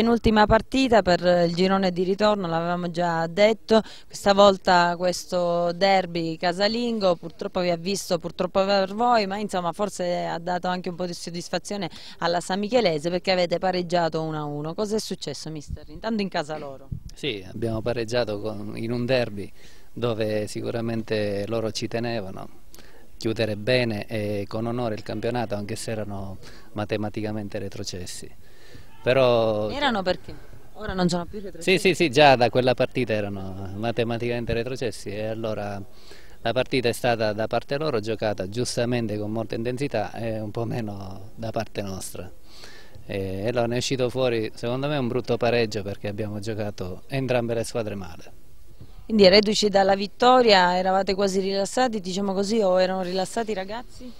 penultima partita per il girone di ritorno, l'avevamo già detto, questa volta questo derby casalingo purtroppo vi ha visto, purtroppo per voi, ma insomma forse ha dato anche un po' di soddisfazione alla San Michelese perché avete pareggiato 1-1. Cosa è successo mister? Intanto in casa loro. Sì, abbiamo pareggiato con, in un derby dove sicuramente loro ci tenevano chiudere bene e con onore il campionato anche se erano matematicamente retrocessi. Però... Erano perché? Ora non sono più retrocessi? Sì, sì, sì, già da quella partita erano matematicamente retrocessi e allora la partita è stata da parte loro giocata giustamente con molta intensità e un po' meno da parte nostra. E allora ne è uscito fuori, secondo me, un brutto pareggio perché abbiamo giocato entrambe le squadre male. Quindi reduci dalla vittoria, eravate quasi rilassati, diciamo così, o erano rilassati i ragazzi?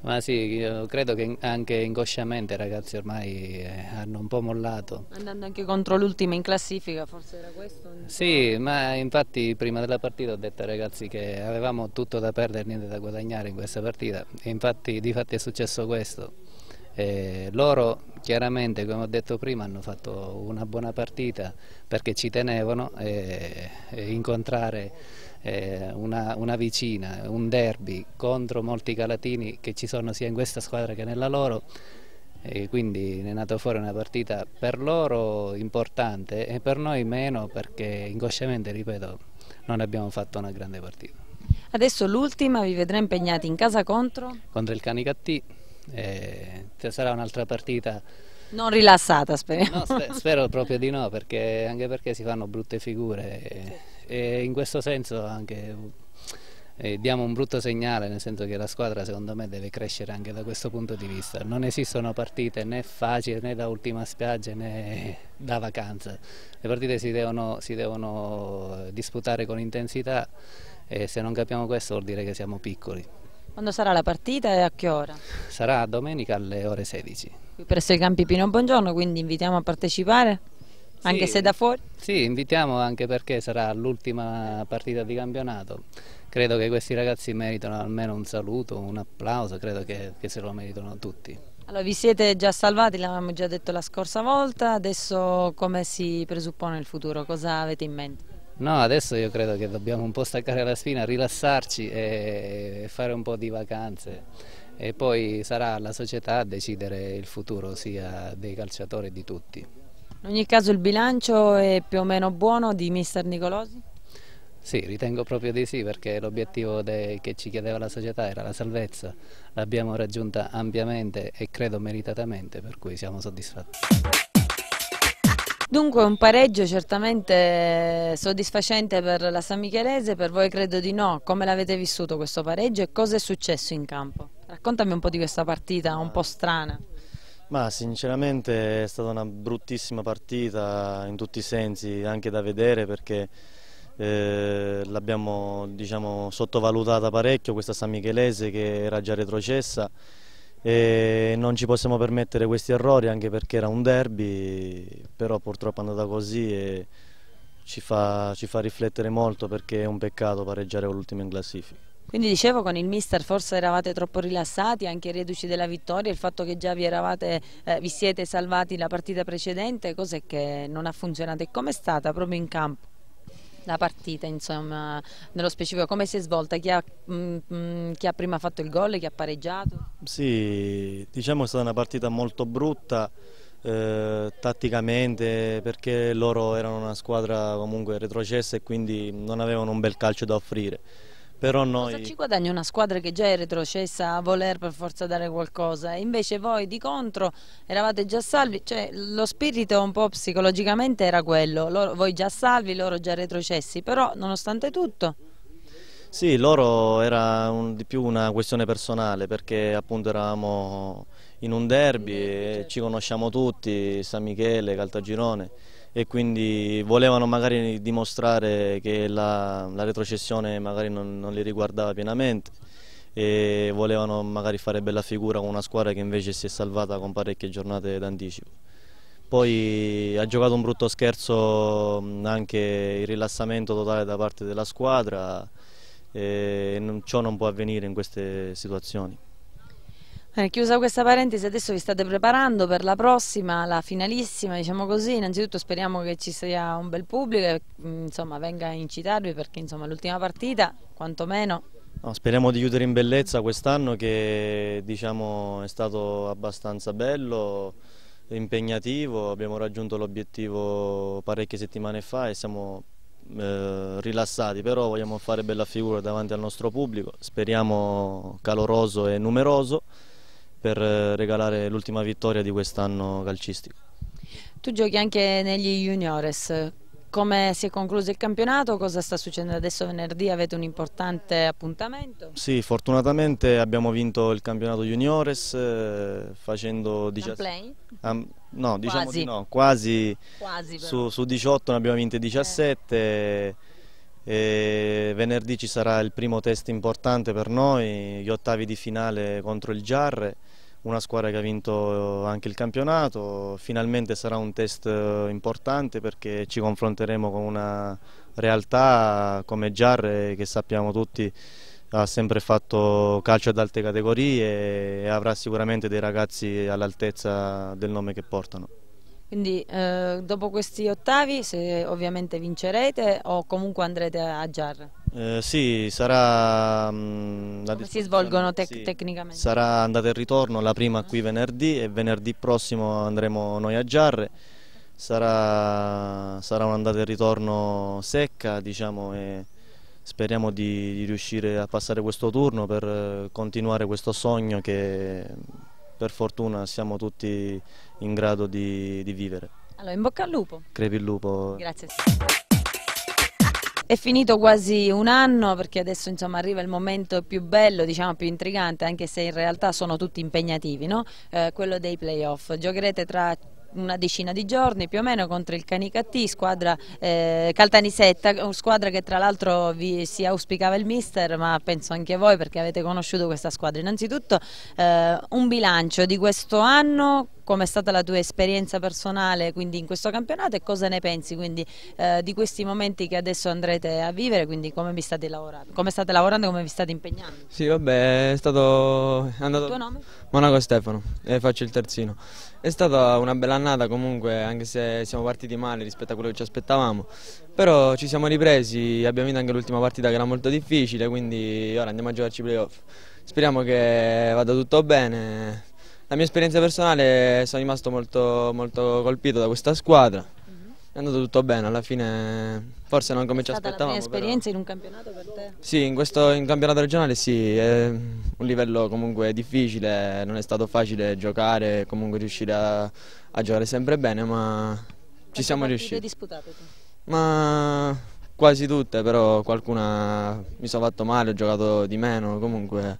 Ma sì, credo che anche inconsciamente i ragazzi ormai eh, hanno un po' mollato. Andando anche contro l'ultima in classifica, forse era questo? Sì, ma infatti prima della partita ho detto ai ragazzi che avevamo tutto da perdere e niente da guadagnare in questa partita. Infatti di fatti è successo questo. E loro chiaramente, come ho detto prima, hanno fatto una buona partita perché ci tenevano e, eh, e incontrare eh, una, una, vicina, un derby contro molti calatini che ci sono sia in questa squadra che nella loro. E quindi è nata fuori una partita per loro importante e per noi meno perché inconsciamente, ripeto, non abbiamo fatto una grande partita. Adesso l'ultima vi vedrà impegnati in casa contro? Contro il Canicattì, eh, sarà un'altra partita. Non rilassata speriamo. No, sper spero proprio di no perché, anche perché si fanno brutte figure. E e in questo senso anche eh, diamo un brutto segnale, nel senso che la squadra secondo me deve crescere anche da questo punto di vista. Non esistono partite né facili né da ultima spiaggia né da vacanza, le partite si devono, si devono eh, disputare con intensità e se non capiamo questo vuol dire che siamo piccoli. Quando sarà la partita e a che ora? Sarà domenica alle ore 16. Qui presso i campi Pino Buongiorno, quindi invitiamo a partecipare? anche se da fuori? Sì, invitiamo anche perché sarà l'ultima partita di campionato. Credo che questi ragazzi meritano almeno un saluto, un applauso, credo che, che se lo meritano tutti. Allora, vi siete già salvati, l'avevamo già detto la scorsa volta, adesso come si presuppone il futuro? Cosa avete in mente? No, adesso io credo che dobbiamo un po' staccare la spina, rilassarci e fare un po' di vacanze e poi sarà la società a decidere il futuro sia dei calciatori e di tutti. In ogni caso il bilancio è più o meno buono di mister Nicolosi? Sì, ritengo proprio di sì perché l'obiettivo che ci chiedeva la società era la salvezza, l'abbiamo raggiunta ampiamente e credo meritatamente per cui siamo soddisfatti. Dunque un pareggio certamente soddisfacente per la San Michelese, per voi credo di no. Come l'avete vissuto questo pareggio e cosa è successo in campo? Raccontami un po' di questa partita un po' strana. Ma sinceramente è stata una bruttissima partita in tutti i sensi, anche da vedere perché eh, l'abbiamo diciamo, sottovalutata parecchio questa San Michelese che era già retrocessa e non ci possiamo permettere questi errori anche perché era un derby, però purtroppo è andata così e ci fa, ci fa riflettere molto perché è un peccato pareggiare con l'ultimo in classifica. Quindi dicevo con il mister forse eravate troppo rilassati, anche i reduci della vittoria, il fatto che già vi, eravate, eh, vi siete salvati la partita precedente, cos'è che non ha funzionato e com'è stata proprio in campo? La partita, insomma, nello specifico, come si è svolta? Chi ha, mh, mm, mm, chi ha prima fatto il gol? Chi ha pareggiato? Sì, diciamo che è stata una partita molto brutta eh, tatticamente perché loro erano una squadra comunque retrocessa e quindi non avevano un bel calcio da offrire. Però noi... Cosa ci guadagna una squadra che già è retrocessa a voler per forza dare qualcosa? Invece voi di contro eravate già salvi, cioè lo spirito un po' psicologicamente era quello, loro, voi già salvi, loro già retrocessi, però nonostante tutto... Sì, loro era un, di più una questione personale perché appunto eravamo in un derby, e certo. ci conosciamo tutti, San Michele, Caltagirone e quindi volevano magari dimostrare che la, la retrocessione magari non, non, li riguardava pienamente e volevano magari fare bella figura con una squadra che invece si è salvata con parecchie giornate d'anticipo. Poi ha giocato un brutto scherzo anche il rilassamento totale da parte della squadra e non, ciò non può avvenire in queste situazioni. Eh, chiusa questa parentesi, adesso vi state preparando per la prossima, la finalissima, diciamo così. Innanzitutto speriamo che ci sia un bel pubblico e mm, insomma, venga a incitarvi perché l'ultima partita, quantomeno... No, speriamo di chiudere in bellezza quest'anno che diciamo, è stato abbastanza bello, impegnativo, abbiamo raggiunto l'obiettivo parecchie settimane fa e siamo eh, rilassati, però vogliamo fare bella figura davanti al nostro pubblico, speriamo caloroso e numeroso per eh, regalare l'ultima vittoria di quest'anno calcistico. Tu giochi anche negli juniores, come si è concluso il campionato, cosa sta succedendo adesso venerdì, avete un importante appuntamento? Sì, fortunatamente abbiamo vinto il campionato juniores eh, facendo... Dici... no, diciamo quasi. di no, quasi, quasi su, su, 18 ne abbiamo vinte 17 eh. e venerdì ci sarà il primo test importante per noi, gli ottavi di finale contro il Giarre una squadra che ha vinto anche il campionato, finalmente sarà un test eh, importante perché ci confronteremo con una realtà come Giarre eh, che sappiamo tutti ha sempre fatto calcio ad alte categorie e avrà sicuramente dei ragazzi all'altezza del nome che portano. Quindi eh, dopo questi ottavi se ovviamente vincerete o comunque andrete a Giarre? Eh, sì, sarà... Mh, mm, Come si svolgono tec sì, tecnicamente? Sarà andata e ritorno, la prima qui venerdì e venerdì prossimo andremo noi a Giarre. Sarà, sarà un'andata e ritorno secca, diciamo, e speriamo di, di, riuscire a passare questo turno per eh, continuare questo sogno che per fortuna siamo tutti in grado di, di vivere. Allora, in bocca al lupo. Crepi il lupo. Grazie. È finito quasi un anno perché adesso insomma, arriva il momento più bello, diciamo più intrigante, anche se in realtà sono tutti impegnativi, no? eh, quello dei playoff. Giocherete tra una decina di giorni più o meno contro il Canicattì, squadra eh, Caltanisetta, squadra che tra l'altro si auspicava il mister ma penso anche voi perché avete conosciuto questa squadra. Innanzitutto eh, un bilancio di questo anno, come è stata la tua esperienza personale quindi in questo campionato e cosa ne pensi quindi, eh, di questi momenti che adesso andrete a vivere, quindi come vi state lavorando, come state lavorando, come vi state impegnando? Sì, vabbè, è stato è andato il tuo nome? Monaco Stefano e faccio il terzino. È stata una bella annata comunque, anche se siamo partiti male rispetto a quello che ci aspettavamo, però ci siamo ripresi, abbiamo vinto anche l'ultima partita che era molto difficile, quindi ora andiamo a giocarci playoff. Speriamo che vada tutto bene la mia esperienza personale sono rimasto molto, molto colpito da questa squadra. Mhm. È andato tutto bene, alla fine forse non come ci aspettavamo. È la mia esperienza però... in un campionato per te? Sì, in questo in campionato regionale sì, è un livello comunque difficile, non è stato facile giocare, comunque riuscire a, a giocare sempre bene, ma Quante ci siamo riusciti. Quante disputate tu? Ma quasi tutte, però qualcuna mi sono fatto male, ho giocato di meno, comunque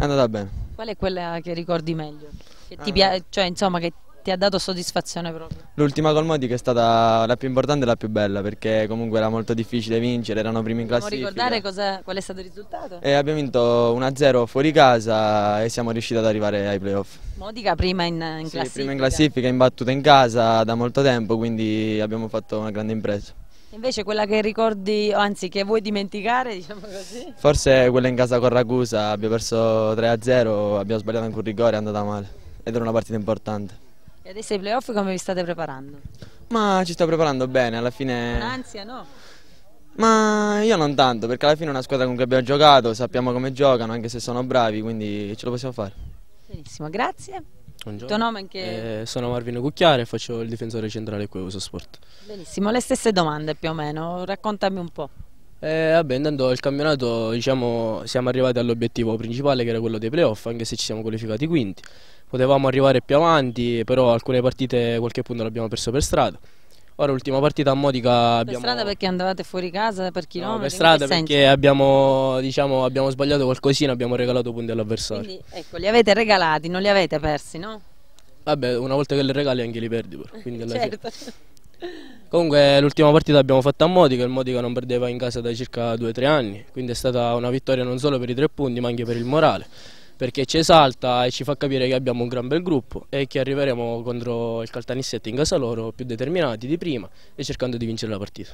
è andata bene. Qual è quella che ricordi meglio? Che ti eh. piace, cioè insomma che ti ha dato soddisfazione proprio? L'ultima col Modi che è stata la più importante e la più bella perché comunque era molto difficile vincere, erano primi in classifica. Vuoi ricordare cosa, qual è stato il risultato? E abbiamo vinto 1-0 fuori casa e siamo riusciti ad arrivare ai playoff. Modica prima in, in sì, classifica? prima in classifica, imbattuta in casa da molto tempo quindi abbiamo fatto una grande impresa. Invece quella che ricordi, anzi che vuoi dimenticare, diciamo così? Forse quella in casa con Ragusa, abbiamo perso 3-0, abbiamo sbagliato anche un rigore, è andata male. Ed era una partita importante. E adesso i playoff come vi state preparando? Ma ci sto preparando bene, alla fine... Un'ansia, no? Ma io non tanto, perché alla fine è una squadra con cui abbiamo giocato, sappiamo come giocano, anche se sono bravi, quindi ce lo possiamo fare. Benissimo, grazie. Buongiorno. Il tuo nome che... eh, sono Marvino Cucchiare, faccio il difensore centrale qui a Usosport. Benissimo, le stesse domande più o meno, raccontami un po'. Eh, vabbè, andando al campionato diciamo, siamo arrivati all'obiettivo principale che era quello dei playoff, anche se ci siamo qualificati quinti. Potevamo arrivare più avanti, però alcune partite qualche punto l'abbiamo perso per strada. Ora l'ultima partita a Modica per strada perché andavate fuori casa per chilometri? No, per strada perché abbiamo, diciamo, abbiamo, sbagliato qualcosina, abbiamo regalato punti all'avversario. Quindi, ecco, li avete regalati, non li avete persi, no? Vabbè, una volta che li regali anche li perdi però, quindi certo. fine. Comunque l'ultima partita abbiamo fatta a Modica, il Modica non perdeva in casa da circa 2-3 anni, quindi è stata una vittoria non solo per i tre punti ma anche per il morale perché ci esalta e ci fa capire che abbiamo un gran bel gruppo e che arriveremo contro il Caltanissette in casa loro più determinati di prima e cercando di vincere la partita.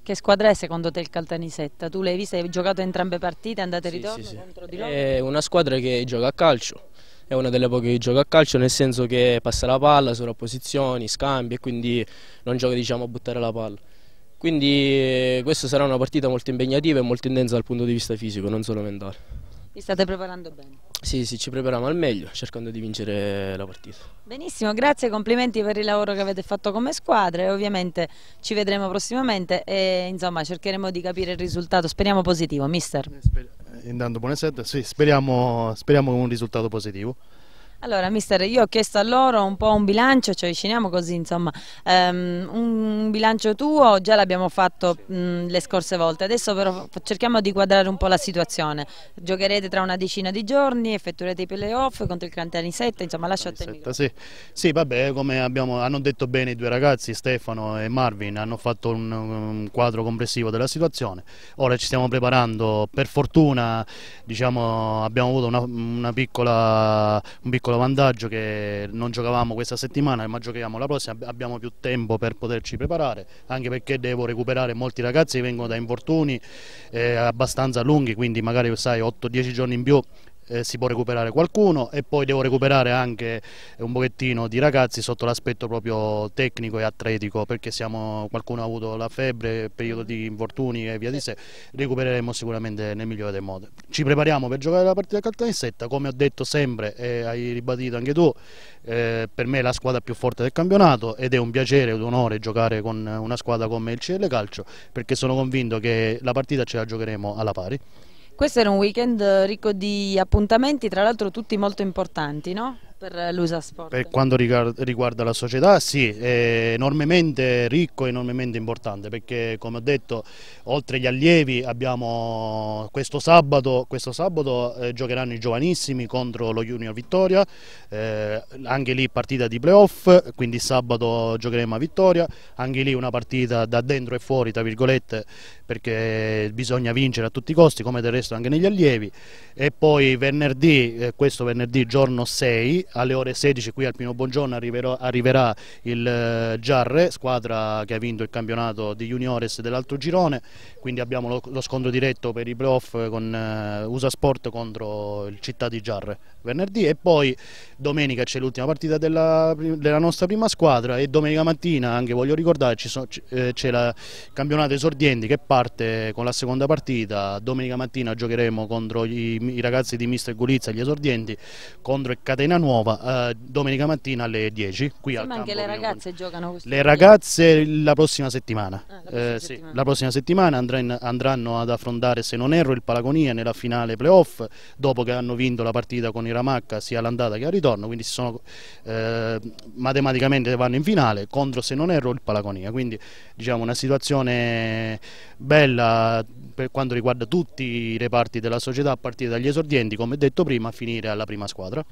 Che squadra è secondo te il Caltanissetta? Tu l'hai vista, hai giocato entrambe le partite, andate e sì, ritorno sì, sì. contro di loro? È una squadra che gioca a calcio, è una delle poche che gioca a calcio nel senso che passa la palla, sovrapposizioni, scambi e quindi non gioca diciamo, a buttare la palla. Quindi eh, questa sarà una partita molto impegnativa e molto intensa dal punto di vista fisico, non solo mentale. Vi state preparando bene? Sì, sì, ci prepariamo al meglio cercando di vincere la partita. Benissimo, grazie, complimenti per il lavoro che avete fatto come squadra e ovviamente ci vedremo prossimamente e insomma cercheremo di capire il risultato, speriamo positivo, mister. Eh, eh, intanto buonasera, sì, speriamo, speriamo un risultato positivo. Allora, mister, io ho chiesto a loro un po' un bilancio, ci cioè avviciniamo così, insomma, um, un bilancio tuo, già l'abbiamo fatto mh, le scorse volte, adesso però cerchiamo di quadrare un po' la situazione. Giocherete tra una decina di giorni, effettuerete i playoff contro il Cantanisetta, insomma, lasciate il Sì. sì, vabbè, come abbiamo, hanno detto bene i due ragazzi, Stefano e Marvin, hanno fatto un, un quadro complessivo della situazione. Ora ci stiamo preparando, per fortuna, diciamo, abbiamo avuto una, una piccola, un piccolo piccolo vantaggio che non giocavamo questa settimana ma giochiamo la prossima, abbiamo più tempo per poterci preparare, anche perché devo recuperare molti ragazzi che vengono da infortuni eh, abbastanza lunghi, quindi magari sai 8-10 giorni in più eh, si può recuperare qualcuno e poi devo recuperare anche un pochettino di ragazzi sotto l'aspetto proprio tecnico e atletico perché siamo, qualcuno ha avuto la febbre, periodo di infortuni e via di sé, recupereremo sicuramente nel migliore dei modi. Ci prepariamo per giocare la partita a Caltanissetta, come ho detto sempre e hai ribadito anche tu, eh, per me è la squadra più forte del campionato ed è un piacere, ed un onore giocare con una squadra come il CL Calcio perché sono convinto che la partita ce la giocheremo alla pari. Questo era un weekend eh, ricco di appuntamenti, tra l'altro tutti molto importanti, no? per l'USA Sport? Per quanto riguarda la società sì, è enormemente ricco e enormemente importante perché come ho detto oltre agli allievi abbiamo questo sabato, questo sabato eh, giocheranno i giovanissimi contro lo Junior Vittoria, eh, anche lì partita di playoff, quindi sabato giocheremo a Vittoria, anche lì una partita da dentro e fuori tra virgolette perché bisogna vincere a tutti i costi come del resto anche negli allievi e poi venerdì, eh, questo venerdì giorno 6 alle ore 16 qui al Pino Buongiorno arriverò, arriverà il Giarre, eh, squadra che ha vinto il campionato di juniores dell'altro girone, quindi abbiamo lo, lo scontro diretto per i playoff con eh, USA Sport contro il Città di Giarre venerdì e poi domenica c'è l'ultima partita della, della, nostra prima squadra e domenica mattina anche voglio ricordare eh, c'è il campionato esordienti che parte con la seconda partita, domenica mattina giocheremo contro gli, i ragazzi di Mister Golizza, gli esordienti, contro il Catena Nuova nuova, eh, domenica mattina alle 10 qui sì, al ma anche le ragazze giocano questo Le ragazze la prossima settimana. Ah, la, prossima eh, settimana. Sì, la prossima settimana andranno, ad affrontare, se non erro, il Palagonia nella finale playoff, dopo che hanno vinto la partita con i Ramacca sia l'andata che al ritorno, quindi sono, eh, matematicamente vanno in finale contro, se non erro, il Palagonia. Quindi diciamo una situazione bella per quanto riguarda tutti i reparti della società a partire dagli esordienti, come detto prima, a finire alla prima squadra.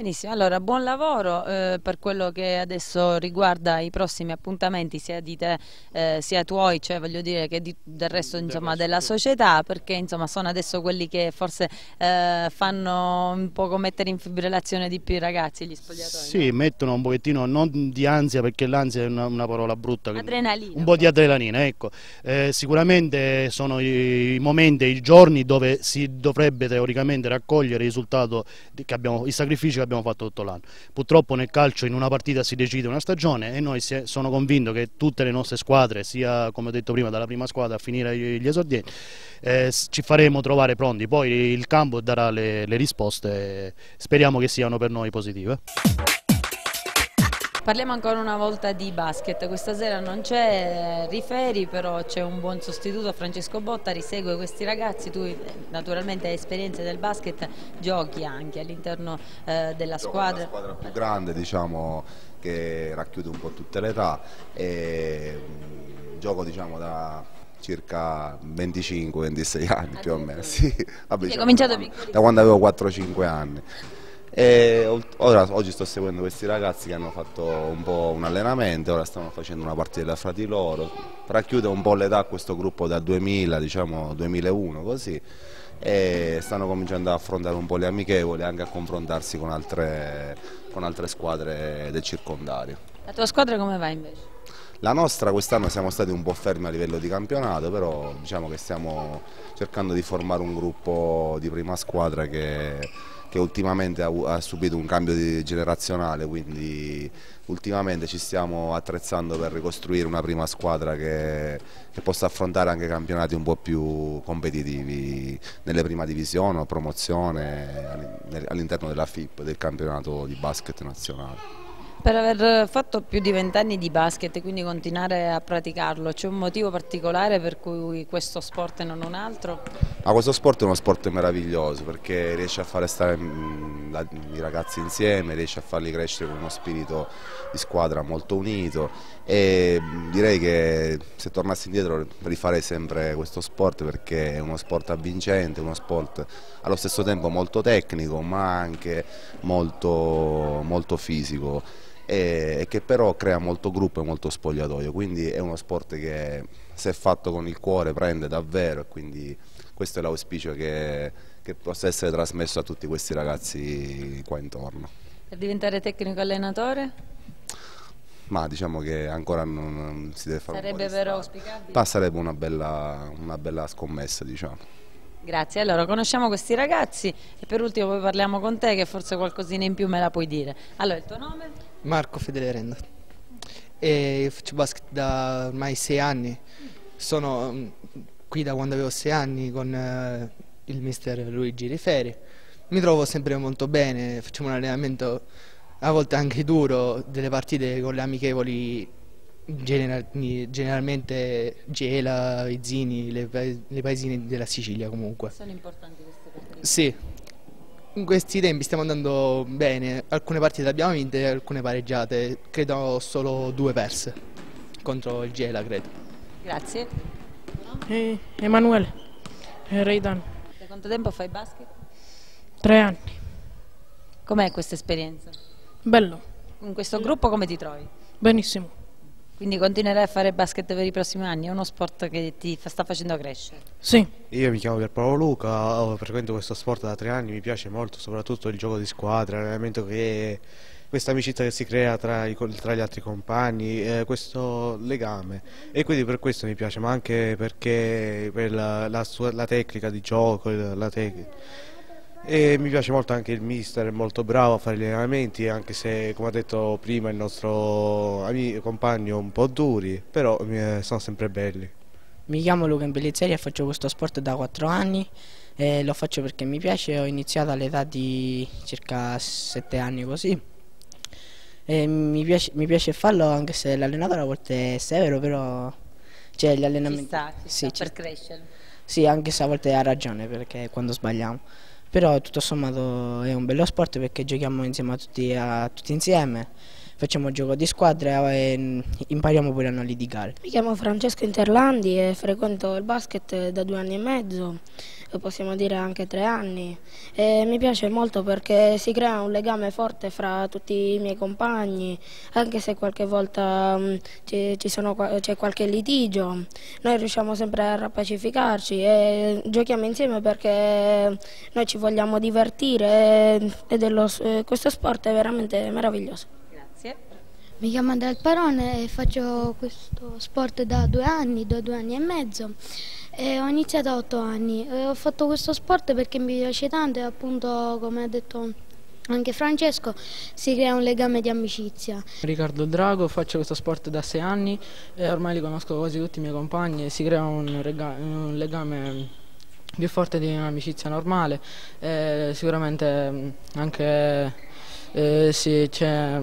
Benissimo, allora buon lavoro eh, per quello che adesso riguarda i prossimi appuntamenti sia di te eh, sia tuoi, cioè voglio dire che di, del resto insomma, della società perché insomma sono adesso quelli che forse eh, fanno un po' mettere in fibrillazione di più i ragazzi gli spogliatori. Sì, no? mettono un pochettino non di ansia perché l'ansia è una, una, parola brutta. Adrenalina. Un po' di adrenalina, ecco. Eh, sicuramente sono i, i momenti, i giorni dove si dovrebbe teoricamente raccogliere il risultato, che abbiamo, i sacrifici che abbiamo abbiamo fatto tutto l'anno. Purtroppo nel calcio in una partita si decide una stagione e noi sono convinto che tutte le nostre squadre, sia come ho detto prima dalla prima squadra a finire gli esordienti, eh, ci faremo trovare pronti, poi il campo darà le, le risposte, speriamo che siano per noi positive. Parliamo ancora una volta di basket, questa sera non c'è Riferi però c'è un buon sostituto, Francesco Botta risegue questi ragazzi, tu eh, naturalmente hai esperienze del basket, giochi anche all'interno eh, della Gioco squadra. È una squadra più grande diciamo che racchiude un po' tutte le età, e, um, gioco diciamo da circa 25-26 anni più o meno, sì. Vabbè, diciamo, da, da quando avevo 4-5 anni. E ora, oggi sto seguendo questi ragazzi che hanno fatto un po' un allenamento, ora stanno facendo una partita fra di loro, racchiude un po' l'età questo gruppo da 2000, diciamo 2001 così, e stanno cominciando ad affrontare un po' le amichevoli e anche a confrontarsi con altre, con altre squadre del circondario. La tua squadra come va invece? La nostra quest'anno siamo stati un po' fermi a livello di campionato, però diciamo che stiamo cercando di formare un gruppo di prima squadra che che ultimamente ha, ha subito un cambio generazionale, quindi ultimamente ci stiamo attrezzando per ricostruire una prima squadra che, che possa affrontare anche campionati un po' più competitivi nelle prima divisione o promozione all'interno della FIP, del campionato di basket nazionale. Per aver fatto più di vent'anni di basket e quindi continuare a praticarlo, c'è un motivo particolare per cui questo sport e non un altro? Ma questo sport è uno sport meraviglioso perché riesce a fare stare mm, i ragazzi insieme, riesce a farli crescere con uno spirito di squadra molto unito e mm, direi che se tornassi indietro rifarei sempre questo sport perché è uno sport avvincente, uno sport allo stesso tempo molto tecnico ma anche molto, molto fisico e che però crea molto gruppo e molto spogliatoio, quindi è uno sport che se fatto con il cuore prende davvero e quindi questo è l'auspicio che, che possa essere trasmesso a tutti questi ragazzi qua intorno. Per diventare tecnico allenatore? ma diciamo che ancora non si deve fare sarebbe un però auspicabile ma sarebbe una bella, una bella, scommessa diciamo Grazie, allora conosciamo questi ragazzi e per ultimo poi parliamo con te che forse qualcosina in più me la puoi dire. Allora, il tuo nome? Marco Fedele Renda. E faccio basket da ormai sei anni. Sono mm, qui da quando avevo sei anni con eh, il mister Luigi Riferi. Mi trovo sempre molto bene, facciamo un allenamento a volte anche duro, delle partite con le amichevoli general, generalmente Gela, Izzini, le, le paesine della Sicilia comunque. Sono importanti queste partite? Sì in questi tempi stiamo andando bene, alcune partite le abbiamo vinte, e alcune pareggiate, credo solo due perse contro il Gela, credo. Grazie. Eh, Emanuele, eh, Reidan. Da quanto tempo fai basket? Tre anni. Com'è questa esperienza? Bello. In questo gruppo come ti trovi? Benissimo. Quindi continuerai a fare basket per i prossimi anni? È uno sport che ti fa, sta facendo crescere? Sì. Io mi chiamo Pierpaolo Luca, frequento questo sport da tre anni, mi piace molto, soprattutto il gioco di squadra, l'allenamento che questa amicizia che si crea tra, i, tra gli altri compagni, eh, questo legame e quindi per questo mi piace, ma anche perché per la, la, la tecnica di gioco, la tecnica e mi piace molto anche il mister, è molto bravo a fare gli allenamenti, anche se come ha detto prima il nostro amico, compagno un po' duri, però eh, sono sempre belli. Mi chiamo Luca Imbellizzeri e faccio questo sport da 4 anni, e lo faccio perché mi piace, ho iniziato all'età di circa 7 anni così. E mi, piace, mi, piace, farlo anche se l'allenatore a volte è severo, però cioè, gli allenamenti... Ci sta, ci sta sì, per crescere. Sì, anche se a volte ha ragione perché quando sbagliamo però tutto sommato è un bello sport perché giochiamo insieme a tutti, a, tutti insieme, facciamo gioco di squadra e mm, impariamo pure a non litigare. Mi chiamo Francesco Interlandi e frequento il basket da due anni e mezzo possiamo dire anche tre anni. E mi piace molto perché si crea un legame forte fra tutti i miei compagni, anche se qualche volta mm, c'è qualche litigio, noi riusciamo sempre a rapacificarci e giochiamo insieme perché noi ci vogliamo divertire e dello, questo sport è veramente meraviglioso. Grazie. Mi chiamo Andrea Alparone e faccio questo sport da due anni, da due anni e mezzo. Eh, ho iniziato a 8 anni, eh, ho fatto questo sport perché mi piace tanto e appunto come ha detto anche Francesco si crea un legame di amicizia. Riccardo Drago, faccio questo sport da 6 anni e ormai li conosco quasi tutti i miei compagni e si crea un, un legame più forte di un'amicizia normale e sicuramente mm, anche eh, sì, c'è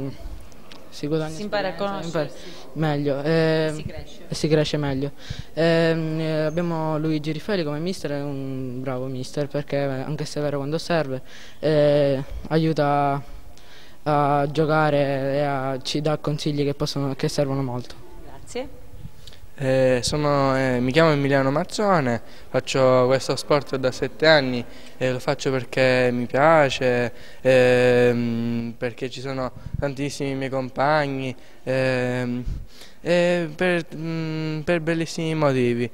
si guadagna si impara a conoscere meglio eh, si, cresce. si cresce meglio ehm, eh, abbiamo Luigi Rifelli come mister è un bravo mister perché eh, anche se è vero quando serve eh, aiuta a giocare e a, ci dà consigli che, possono, che servono molto grazie eh, sono, eh, mi chiamo Emiliano Mazzone, faccio questo sport da sette anni, e lo faccio perché mi piace, ehm, perché ci sono tantissimi miei compagni, ehm, per, mh, mm, per, bellissimi motivi.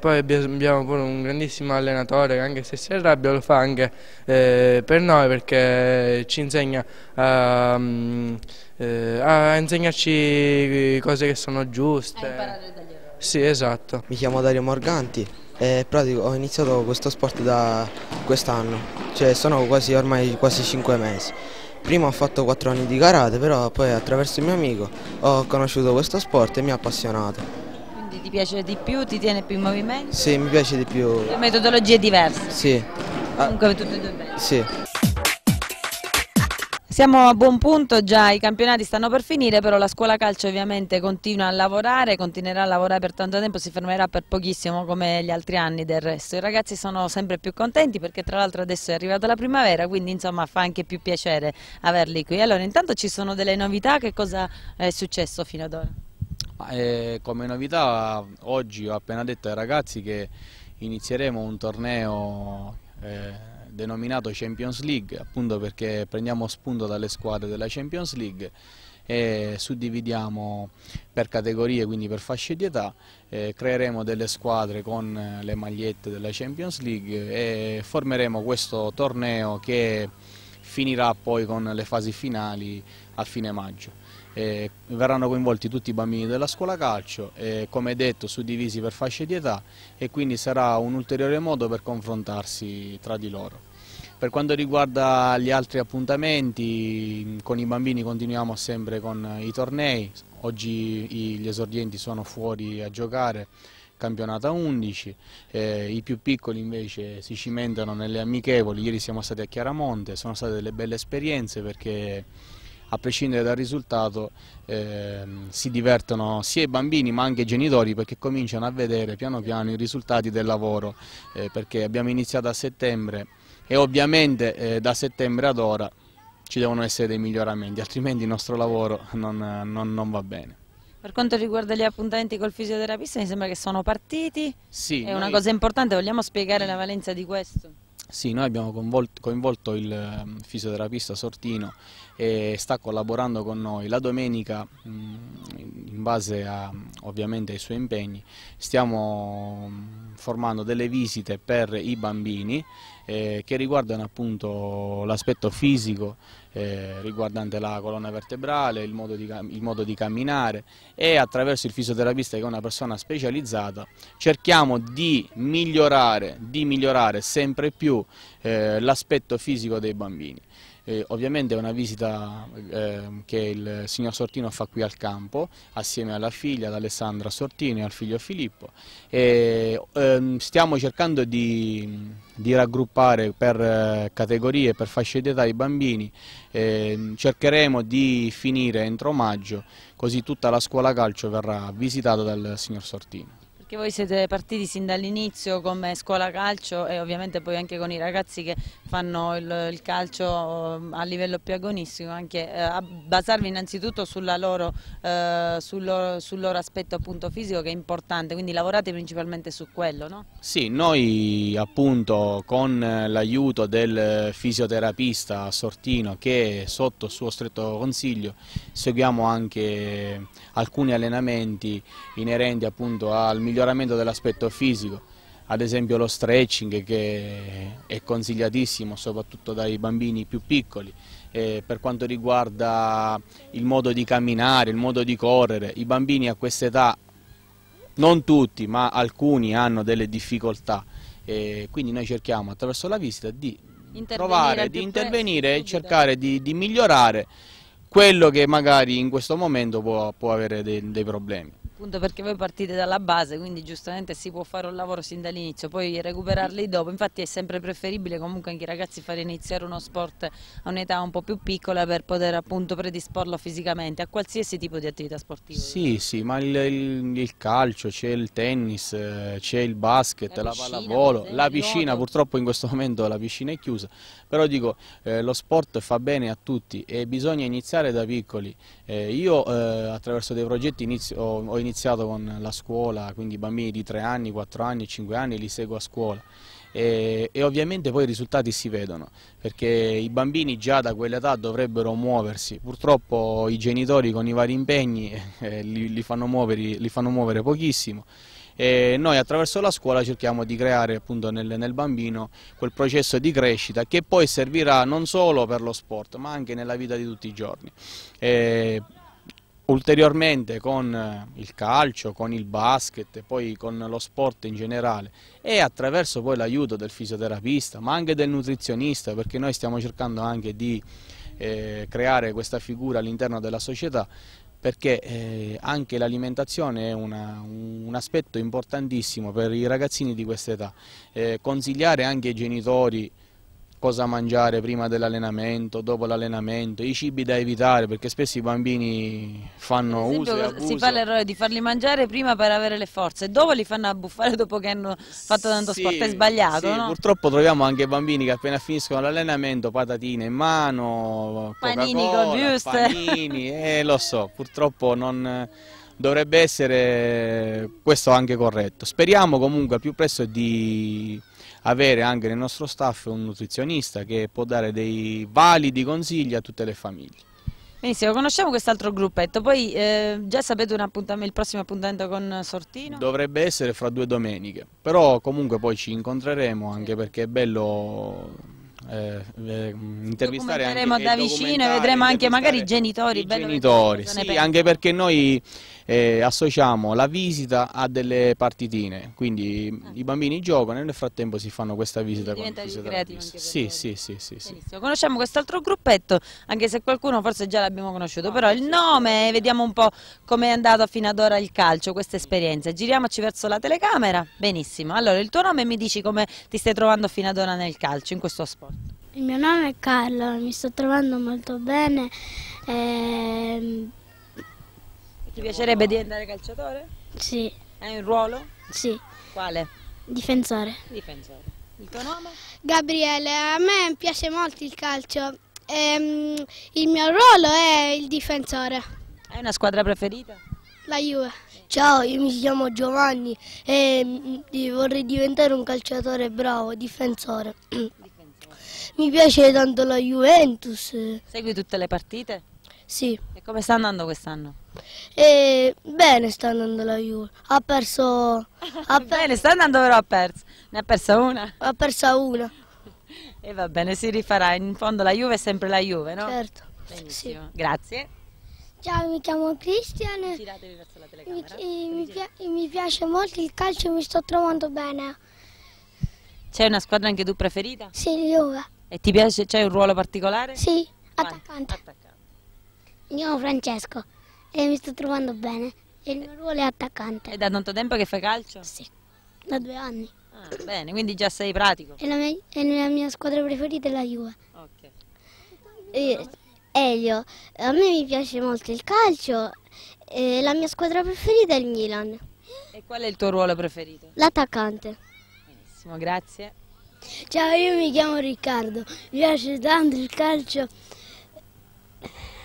poi abbiamo pure un grandissimo allenatore che anche se si arrabbia lo fa anche eh, per noi perché ci insegna a... Um, eh, a insegnarci cose che sono giuste. A imparare dagli errori. Sì, esatto. Mi chiamo Dario Morganti e pratico, ho iniziato questo sport da quest'anno, cioè sono quasi, ormai quasi 5 mesi. Prima ho fatto 4 anni di karate, però poi attraverso il mio amico ho conosciuto questo sport e mi ha appassionato. Quindi ti piace di più, ti tiene più in movimento? Sì, mi piace di più. Le metodologie diverse? Sì. Ah. Comunque tutte e due bene? Sì. Siamo a buon punto già, i campionati stanno per finire, però la scuola calcio ovviamente continua a lavorare, continuerà a lavorare per tanto tempo, si fermerà per pochissimo come gli altri anni del resto. I ragazzi sono sempre più contenti perché tra l'altro adesso è arrivata la primavera, quindi insomma fa anche più piacere averli qui. Allora intanto ci sono delle novità, che cosa è successo fino ad ora? Eh, come novità oggi ho appena detto ai ragazzi che inizieremo un torneo eh, denominato Champions League, appunto perché prendiamo spunto dalle squadre della Champions League e suddividiamo per categorie, quindi per fasce di età, eh, creeremo delle squadre con eh, le magliette della Champions League e formeremo questo torneo che finirà poi con le fasi finali a fine maggio. Eh, verranno coinvolti tutti i bambini della scuola calcio, eh, come detto suddivisi per fasce di età e quindi sarà un ulteriore modo per confrontarsi tra di loro. Per quanto riguarda gli altri appuntamenti, con i bambini continuiamo sempre con i tornei, oggi gli esordienti sono fuori a giocare, campionata 11, eh, i più piccoli invece si cimentano nelle amichevoli, ieri siamo stati a Chiaramonte, sono state delle belle esperienze perché a prescindere dal risultato eh, si divertono sia i bambini ma anche i genitori perché cominciano a vedere piano piano i risultati del lavoro eh, perché abbiamo iniziato a settembre e ovviamente eh, da settembre ad ora ci devono essere dei miglioramenti, altrimenti il nostro lavoro non, non, non va bene. Per quanto riguarda gli appuntamenti col fisioterapista mi sembra che sono partiti, sì, è noi... una cosa importante, vogliamo spiegare la valenza di questo? Sì, noi abbiamo coinvolto il ehm, fisioterapista Sortino e sta collaborando con noi. La domenica, mm, in base a, ovviamente ai suoi impegni, stiamo mm, formando delle visite per i bambini eh, che riguardano appunto l'aspetto fisico eh, riguardante la colonna vertebrale, il modo, di, il modo, di, camminare e attraverso il fisioterapista che è una persona specializzata cerchiamo di migliorare, di migliorare sempre più eh, l'aspetto fisico dei bambini. Eh, ovviamente è una visita eh, che il signor Sortino fa qui al campo assieme alla figlia, ad Alessandra Sortino e al figlio Filippo. E, ehm, stiamo cercando di, di raggruppare per eh, categorie, per fasce d'età i bambini. Ehm, cercheremo di finire entro maggio così tutta la scuola calcio verrà visitata dal signor Sortino. Che voi siete partiti sin dall'inizio come scuola calcio e ovviamente poi anche con i ragazzi che fanno il, il calcio ehm, a livello più agonistico, anche eh, a basarvi innanzitutto loro, eh, sul, loro, sul, loro, aspetto appunto fisico che è importante, quindi lavorate principalmente su quello, no? Sì, noi appunto con l'aiuto del fisioterapista Sortino che sotto il suo stretto consiglio seguiamo anche alcuni allenamenti inerenti appunto al miglior miglioramento dell'aspetto fisico, ad esempio lo stretching che è consigliatissimo soprattutto dai bambini più piccoli, eh, per quanto riguarda il modo di camminare, il modo di correre, i bambini a questa età, non tutti ma alcuni hanno delle difficoltà, eh, quindi noi cerchiamo attraverso la visita di provare, di intervenire e cercare di, di, migliorare quello che magari in questo momento può, può avere dei, dei problemi appunto perché voi partite dalla base, quindi giustamente si può fare un lavoro sin dall'inizio, poi recuperarli dopo, infatti è sempre preferibile comunque anche i ragazzi fare iniziare uno sport a un'età un po' più piccola per poter appunto predisporlo fisicamente a qualsiasi tipo di attività sportiva. Sì, sì, ma il, il, il calcio, c'è il tennis, eh, c'è il basket, la, la piscina, pallavolo, la piscina, purtroppo in questo momento la piscina è chiusa, però dico eh, lo sport fa bene a tutti e bisogna iniziare da piccoli. Eh, io eh, attraverso dei progetti inizio, ho, ho iniziato iniziato con la scuola, quindi bambini di 3 anni, 4 anni, 5 anni li seguo a scuola e, e ovviamente poi i risultati si vedono perché i bambini già da quell'età dovrebbero muoversi, purtroppo i genitori con i vari impegni eh, li, li, fanno muovere, li fanno muovere pochissimo e noi attraverso la scuola cerchiamo di creare appunto nel, nel, bambino quel processo di crescita che poi servirà non solo per lo sport ma anche nella vita di tutti i giorni. E ulteriormente con eh, il calcio, con il basket, e poi con lo sport in generale e attraverso poi l'aiuto del fisioterapista ma anche del nutrizionista perché noi stiamo cercando anche di eh, creare questa figura all'interno della società perché eh, anche l'alimentazione è una, un aspetto importantissimo per i ragazzini di questa età. Eh, consigliare anche ai genitori cosa mangiare prima dell'allenamento, dopo l'allenamento, i cibi da evitare perché spesso i bambini fanno uso e abuso. Si fa l'errore di farli mangiare prima per avere le forze e dopo li fanno abbuffare dopo che hanno fatto tanto sì, sport, è sbagliato sì, no? purtroppo troviamo anche bambini che appena finiscono l'allenamento patatine in mano, panini con giusto. eh, lo so, purtroppo non dovrebbe essere questo anche corretto. Speriamo comunque al più presto di avere anche nel nostro staff un nutrizionista che può dare dei validi consigli a tutte le famiglie. Benissimo, conosciamo quest'altro gruppetto, poi eh, già sapete il prossimo appuntamento con Sortino? Dovrebbe essere fra due domeniche, però comunque poi ci incontreremo anche perché è bello eh, eh, intervistare anche da vicino e vedremo anche magari i genitori. I genitori, sì, anche perché noi e associamo la visita a delle partitine, quindi ah. i bambini giocano e nel frattempo si fanno questa visita. Diventa creativo sì, sì, sì, sì, sì. Conosciamo quest'altro gruppetto, anche se qualcuno forse già l'abbiamo conosciuto, no, ah, però il nome, vediamo un po' come è andato fino ad ora il calcio, questa esperienza. Giriamoci verso la telecamera, benissimo. Allora il tuo nome mi dici come ti stai trovando fino ad ora nel calcio, in questo sport? Il mio nome è Carlo, mi sto trovando molto bene. Ehm ti piacerebbe diventare calciatore? Sì. Hai un ruolo? Sì. Quale? Difensore. Difensore. Il tuo nome? Gabriele, a me piace molto il calcio. Ehm, il mio ruolo è il difensore. Hai una squadra preferita? La Juve. Ciao, io mi chiamo Giovanni e mm, vorrei diventare un calciatore bravo, difensore. difensore. Mi piace tanto la Juventus. Segui tutte le partite? Sì. E come sta andando quest'anno? Eh, bene sta andando la Juve. Ha perso... Ha per... bene, sta andando però ha perso. Ne ha persa una? Ha persa una. E va bene, si rifarà. In fondo la Juve è sempre la Juve, no? Certo. Benissimo, sì. grazie. Ciao, mi chiamo Cristian. Giratevi verso la telecamera. Mi, mi, mi piace molto il calcio e mi sto trovando bene. C'è una squadra anche tu preferita? Sì, Juve. E ti piace? C'è un ruolo particolare? Sì, attaccante. attaccante. Mi chiamo Francesco e mi sto trovando bene e il mio ruolo è attaccante. E da tanto tempo che fai calcio? Sì, da due anni. Ah, bene, quindi già sei pratico. E la mia, e la mia squadra preferita è la Juve. Ok. E, Elio, a me mi piace molto il calcio e la mia squadra preferita è il Milan. E qual è il tuo ruolo preferito? L'attaccante. Benissimo, grazie. Ciao, io mi chiamo Riccardo, mi piace tanto il calcio.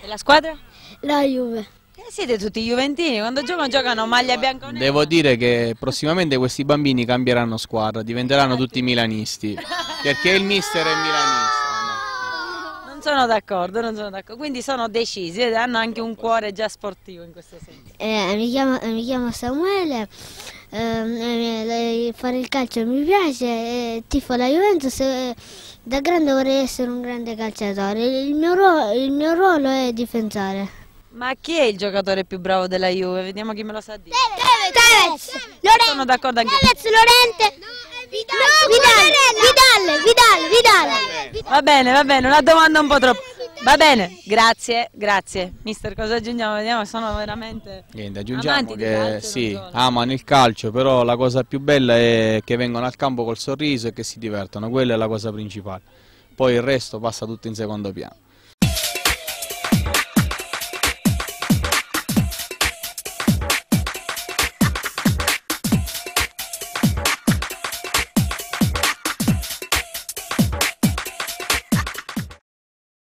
E la squadra? La Juve. Eh, siete tutti juventini, quando giocano giocano maglia bianco Devo dire che prossimamente questi bambini cambieranno squadra, diventeranno tutti milanisti, perché il mister è milanista. No. Non sono d'accordo, non sono d'accordo, quindi sono decisi ed hanno anche un cuore già sportivo in questo senso. Eh, mi, chiamo, mi, chiamo, Samuele, ehm, eh, fare il calcio mi piace, eh, tifo la Juventus eh, da grande vorrei essere un grande calciatore, il mio, ruolo, il mio ruolo è difensore. Ma chi è il giocatore più bravo della Juve? Vediamo chi me lo sa dire. Tevez! Tevez! Sono d'accordo anche Tevez, Lorente! Vidal, Vidal, Vidal, Vidal, Vidal! Va bene, va bene, una domanda un po' troppo. Va bene, grazie, grazie. Mister, cosa aggiungiamo? Vediamo, sono veramente Niente, aggiungiamo che sì, amano il calcio, però la cosa più bella è che vengono al campo col sorriso e che si divertono, quella è la cosa principale. Poi il resto passa tutto in secondo piano.